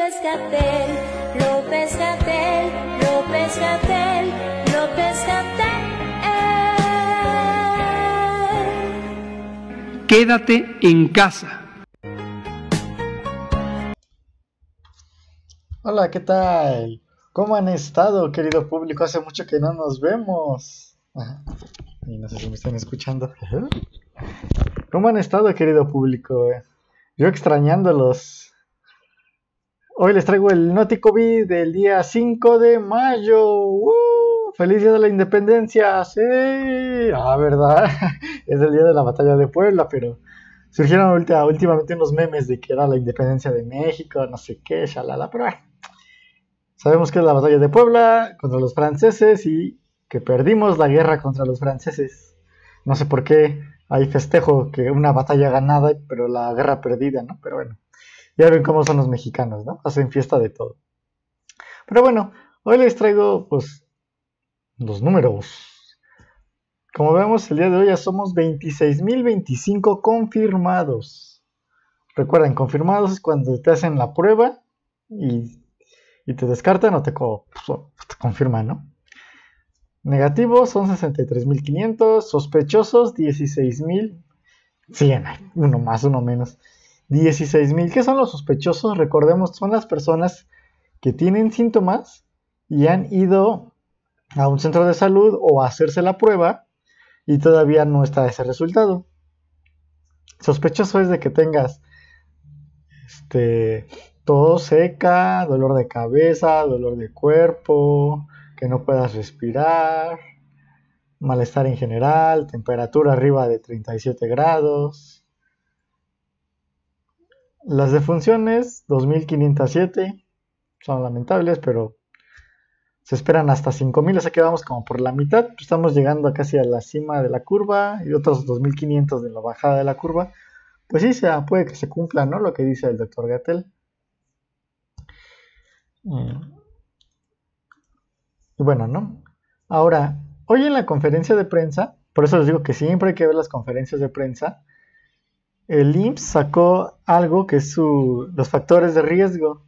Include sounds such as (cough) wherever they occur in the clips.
López López López López Quédate en casa. Hola, ¿qué tal? ¿Cómo han estado, querido público? Hace mucho que no nos vemos. Y no sé si me están escuchando. ¿Cómo han estado, querido público? Yo extrañándolos Hoy les traigo el NotiCovid del día 5 de mayo. ¡Feliz Día de la Independencia! ¡Sí! Ah, ¿verdad? (laughs) es el día de la batalla de Puebla, pero surgieron últimamente unos memes de que era la independencia de México, no sé qué, shalala, pero bueno. Sabemos que es la batalla de Puebla contra los franceses y que perdimos la guerra contra los franceses. No sé por qué hay festejo que una batalla ganada, pero la guerra perdida, ¿no? Pero bueno. Ya ven cómo son los mexicanos, ¿no? Hacen fiesta de todo. Pero bueno, hoy les traigo pues los números. Como vemos, el día de hoy ya somos 26.025 confirmados. Recuerden, confirmados es cuando te hacen la prueba y, te descartan o te, confirma, pues, confirman, ¿no? Negativos son 63.500, sospechosos 16.100, uno más, uno menos. 16.000. ¿Qué son los sospechosos? Recordemos, son las personas que tienen síntomas y han ido a un centro de salud o a hacerse la prueba y todavía no está ese resultado. Sospechoso es de que tengas este, todo tos seca, dolor de cabeza, dolor de cuerpo, que no puedas respirar, malestar en general, temperatura arriba de 37 grados las defunciones, 2.507, son lamentables, pero se esperan hasta 5.000, o sea que vamos como por la mitad. Estamos llegando casi a la cima de la curva y otros 2.500 de la bajada de la curva. Pues sí, se puede que se cumpla, ¿no? Lo que dice el doctor Gatel. Mm. Y bueno, ¿no? Ahora, hoy en la conferencia de prensa, por eso les digo que siempre hay que ver las conferencias de prensa, el IMSS sacó algo que es su, los factores de riesgo.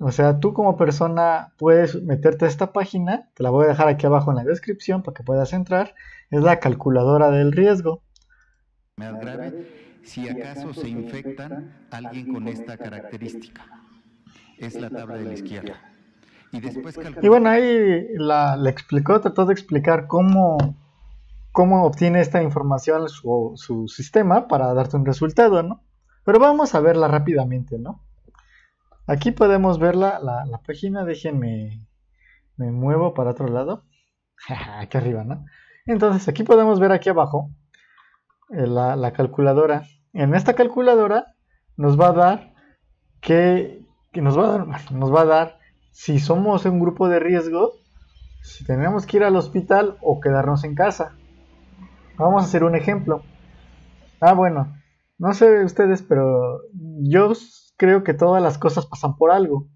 O sea, tú como persona puedes meterte a esta página, te la voy a dejar aquí abajo en la descripción para que puedas entrar, es la calculadora del riesgo. si acaso se infecta alguien con esta característica. Es la tabla de la izquierda. Y después bueno, ahí le la explicó, trató de explicar cómo cómo obtiene esta información su, su, sistema para darte un resultado, ¿no? Pero vamos a verla rápidamente, ¿no? Aquí podemos ver la, la, página, déjenme, me muevo para otro lado, (laughs) aquí arriba, ¿no? Entonces aquí podemos ver aquí abajo eh, la, calculadora. En esta calculadora nos va a dar que, nos va a (laughs) nos va a dar si somos un grupo de riesgo, si tenemos que ir al hospital o quedarnos en casa. Vamos a hacer un ejemplo. Ah, bueno, no sé ustedes, pero yo creo que todas las cosas pasan por algo.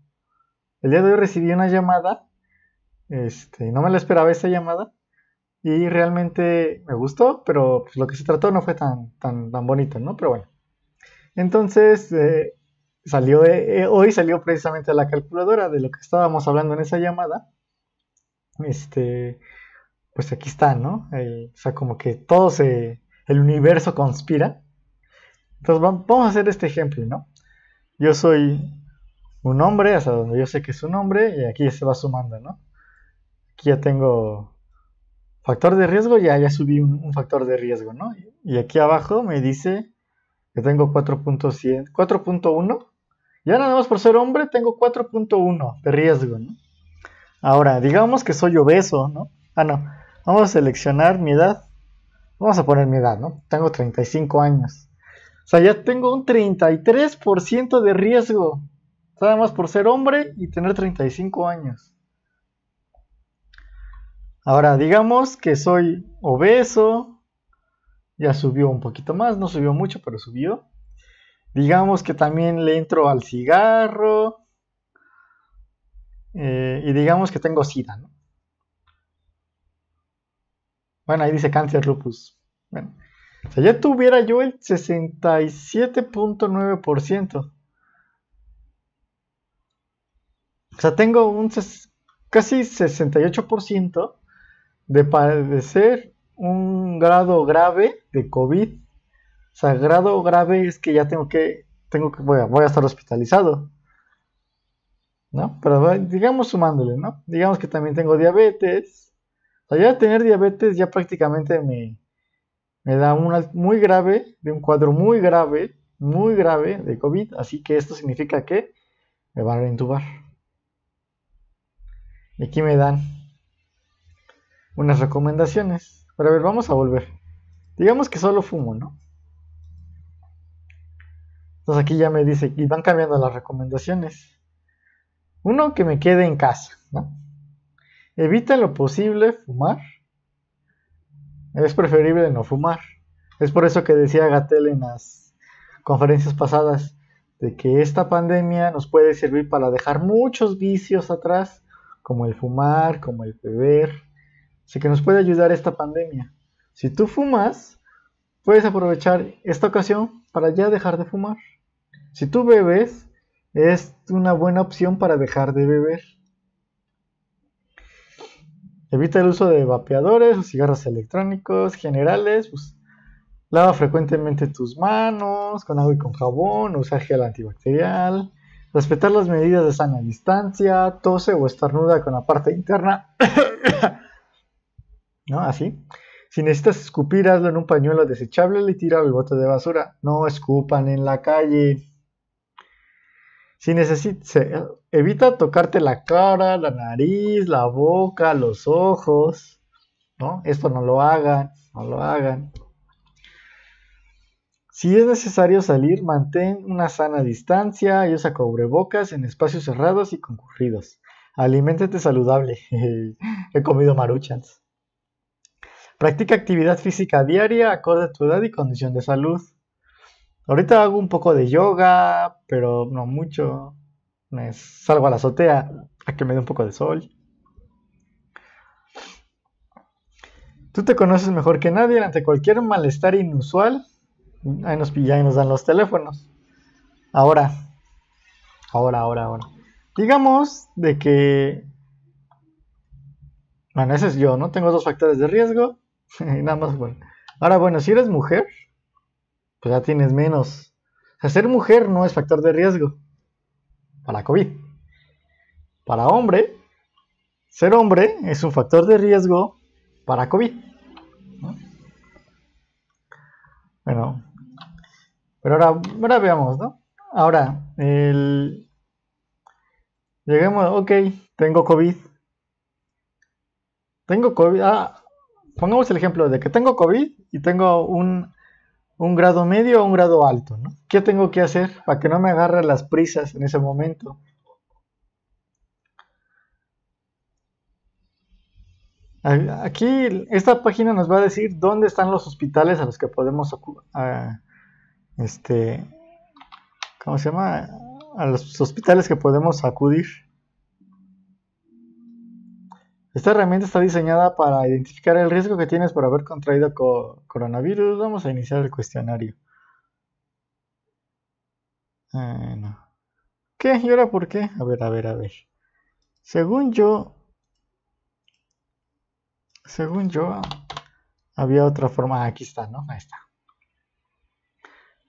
El día de hoy recibí una llamada, este, no me la esperaba esa llamada, y realmente me gustó, pero pues, lo que se trató no fue tan, tan, tan bonito, ¿no? Pero bueno. Entonces, eh, salió, eh, eh, hoy salió precisamente la calculadora de lo que estábamos hablando en esa llamada. Este, pues aquí está, ¿no? o sea, como que todo se, el universo conspira. Entonces vamos a hacer este ejemplo, ¿no? Yo soy un hombre, hasta donde yo sé que es un hombre, y aquí ya se va sumando, ¿no? Aquí ya tengo factor de riesgo, ya, ya subí un, factor de riesgo, ¿no? Y aquí abajo me dice que tengo 4.1, ya nada más por ser hombre tengo 4.1 de riesgo, ¿no? Ahora, digamos que soy obeso, ¿no? Ah, no. Vamos a seleccionar mi edad. Vamos a poner mi edad, ¿no? Tengo 35 años. O sea, ya tengo un 33% de riesgo. Nada más por ser hombre y tener 35 años. Ahora, digamos que soy obeso. Ya subió un poquito más, no subió mucho, pero subió. Digamos que también le entro al cigarro. Eh, y digamos que tengo sida, ¿no? Bueno, ahí dice cáncer lupus. Bueno, o sea, ya tuviera yo el 67.9%. O sea, tengo un casi 68% de padecer un grado grave de COVID. O sea, grado grave es que ya tengo que, tengo que, voy voy a estar hospitalizado. ¿No? Pero digamos sumándole, ¿no? Digamos que también tengo diabetes, sea, ya tener diabetes ya prácticamente me, da un muy grave, de un cuadro muy grave, muy grave de COVID. Así que esto significa que me van a intubar. Y aquí me dan unas recomendaciones. Pero a ver, vamos a volver. Digamos que solo fumo, ¿no? Entonces aquí ya me dice, y van cambiando las recomendaciones. Uno, que me quede en casa, ¿no? Evita lo posible fumar. Es preferible no fumar. Es por eso que decía Gatel en las conferencias pasadas de que esta pandemia nos puede servir para dejar muchos vicios atrás, como el fumar, como el beber. Así que nos puede ayudar esta pandemia. Si tú fumas, puedes aprovechar esta ocasión para ya dejar de fumar. Si tú bebes, es una buena opción para dejar de beber. Evita el uso de vapeadores o cigarros electrónicos generales. Pues, lava frecuentemente tus manos con agua y con jabón. Usa gel antibacterial. Respetar las medidas de sana distancia. Tose o estornuda con la parte interna. (coughs) ¿No? Así. Si necesitas escupir, hazlo en un pañuelo desechable y tira el bote de basura. No escupan en la calle. Si evita tocarte la cara, la nariz, la boca, los ojos, ¿no? Esto no lo hagan, no lo hagan. Si es necesario salir, mantén una sana distancia y usa cubrebocas en espacios cerrados y concurridos. Aliméntate saludable. (laughs) He comido maruchans. Practica actividad física diaria acorde a tu edad y condición de salud. Ahorita hago un poco de yoga, pero no mucho. Me salgo a la azotea a que me dé un poco de sol. Tú te conoces mejor que nadie ante cualquier malestar inusual. Ahí nos, pillan y nos dan los teléfonos. Ahora, ahora, ahora, ahora. Digamos de que... Bueno, ese es yo, ¿no? Tengo dos factores de riesgo. (laughs) Nada más, bueno. Ahora, bueno, si eres mujer, pues ya tienes menos. ser mujer no es factor de riesgo para COVID. Para hombre, ser hombre es un factor de riesgo para COVID. Bueno, pero ahora, ahora veamos, ¿no? Ahora, el... Lleguemos, ok, tengo COVID. Tengo COVID. Ah, pongamos el ejemplo de que tengo COVID y tengo un un grado medio o un grado alto, ¿no? ¿Qué tengo que hacer para que no me agarre las prisas en ese momento? Aquí esta página nos va a decir dónde están los hospitales a los que podemos este, ¿cómo se llama? A los hospitales que podemos acudir. Esta herramienta está diseñada para identificar el riesgo que tienes por haber contraído coronavirus. Vamos a iniciar el cuestionario. Eh, ¿Qué? ¿Y ahora por qué? A ver, a ver, a ver. Según yo... Según yo... Había otra forma. Ah, aquí está, ¿no? Ahí está.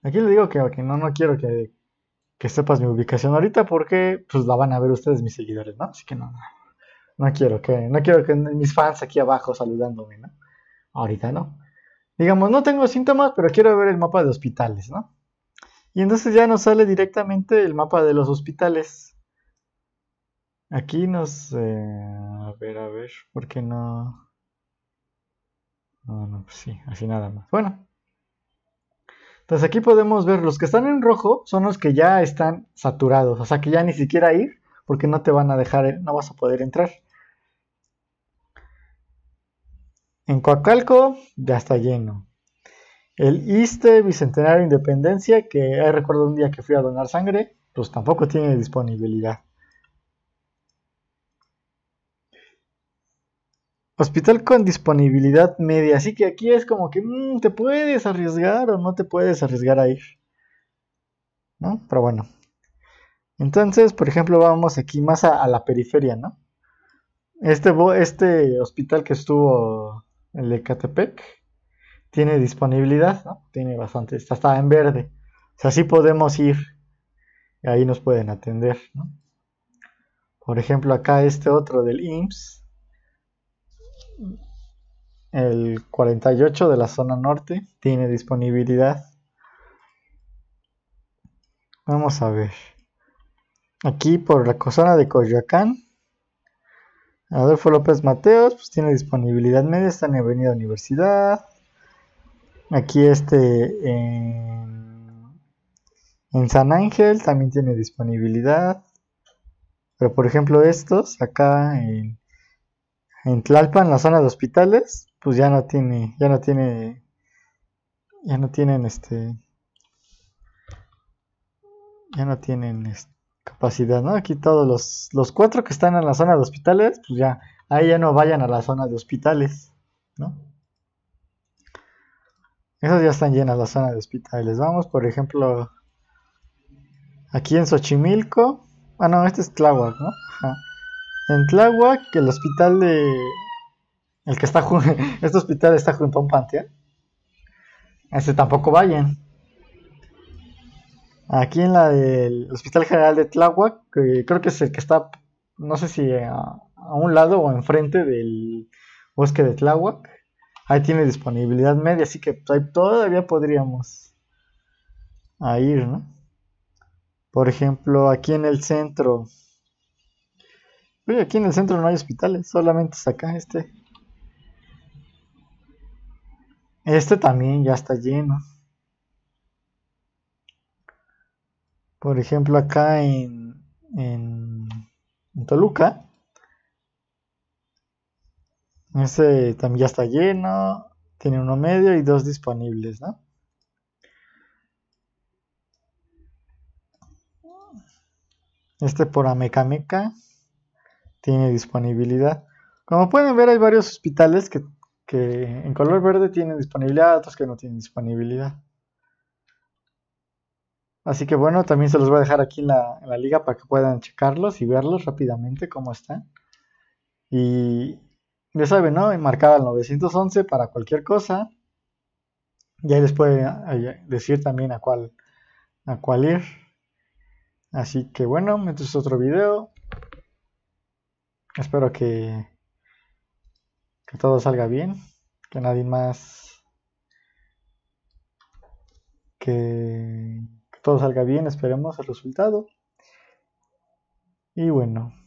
Aquí le digo que no, no quiero que, sepas mi ubicación ahorita porque pues la van a ver ustedes mis seguidores, ¿no? Así que no. No quiero que, no quiero que mis fans aquí abajo saludándome, ¿no? Ahorita no. Digamos, no tengo síntomas, pero quiero ver el mapa de hospitales, ¿no? Y entonces ya nos sale directamente el mapa de los hospitales. Aquí nos... Eh, a ver, a ver, ¿por qué no? No, no, pues sí, así nada más. Bueno. Entonces aquí podemos ver, los que están en rojo son los que ya están saturados, o sea que ya ni siquiera ir, porque no te van a dejar, no vas a poder entrar. En Coacalco ya está lleno. El ISTE Bicentenario Independencia, que recuerdo un día que fui a donar sangre, pues tampoco tiene disponibilidad. Hospital con disponibilidad media, así que aquí es como que mm, te puedes arriesgar o no te puedes arriesgar a ir. ¿No? Pero bueno. Entonces, por ejemplo, vamos aquí más a, la periferia, ¿no? Este, este hospital que estuvo el de Catepec, tiene disponibilidad, Tiene bastante, está, está en verde. Así podemos ir. Y ahí nos pueden atender, Por ejemplo, acá este otro del IMSS, el 48 de la zona norte, tiene disponibilidad. Vamos a ver. Aquí por la zona de Coyoacán Adolfo López Mateos, pues tiene disponibilidad media, está en Avenida Universidad. Aquí este en, San Ángel también tiene disponibilidad. Pero por ejemplo estos acá en, en Tlalpan, en la zona de hospitales, pues ya no tiene, ya no tiene, ya no tienen este, ya no tienen este capacidad, ¿no? Aquí todos los, cuatro que están en la zona de hospitales, pues ya, ahí ya no vayan a la zona de hospitales, ¿no? Esos ya están llenas la zona de hospitales. Vamos, por ejemplo, aquí en Xochimilco. Ah, no, este es Tláhuac, ¿no? En Tláhuac, el hospital de. El que está. (laughs) Este hospital está junto a un panteón. Este tampoco vayan. Aquí en la del Hospital General de Tláhuac, creo que es el que está, no sé si eh, a, un lado o enfrente del bosque de Tláhuac. Ahí tiene disponibilidad media, así que pues, todavía podríamos ir, ¿no? Por ejemplo, aquí en el centro. Oye, aquí en el centro no hay hospitales, solamente es acá este. Este también ya está lleno. Por ejemplo, acá en, Toluca, este también ya está lleno, tiene uno medio y dos disponibles, ¿no? Este por Amecameca tiene disponibilidad. Como pueden ver, hay varios hospitales que en color verde tienen disponibilidad, otros que no tienen disponibilidad. Así que bueno, también se los voy a dejar aquí en la, liga para que puedan checarlos y verlos rápidamente cómo están. Y ya saben, ¿no? Enmarcada al 911 para cualquier cosa. Y ahí les puede decir también a cuál, a cuál ir. Así que bueno, entonces este otro video. Espero que, que todo salga bien. Que nadie más... Que todo salga bien, esperemos el resultado. Y bueno,